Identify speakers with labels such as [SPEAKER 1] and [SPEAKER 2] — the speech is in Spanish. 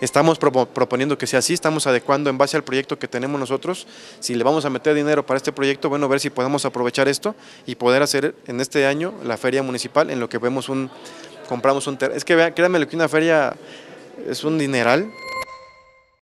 [SPEAKER 1] Estamos proponiendo que sea así, estamos adecuando en base al proyecto que tenemos nosotros. Si le vamos a meter dinero para este proyecto, bueno, ver si podemos aprovechar esto y poder hacer en este año la feria municipal en lo que vemos un, compramos un terreno. Es que créanme lo que una feria es un dineral,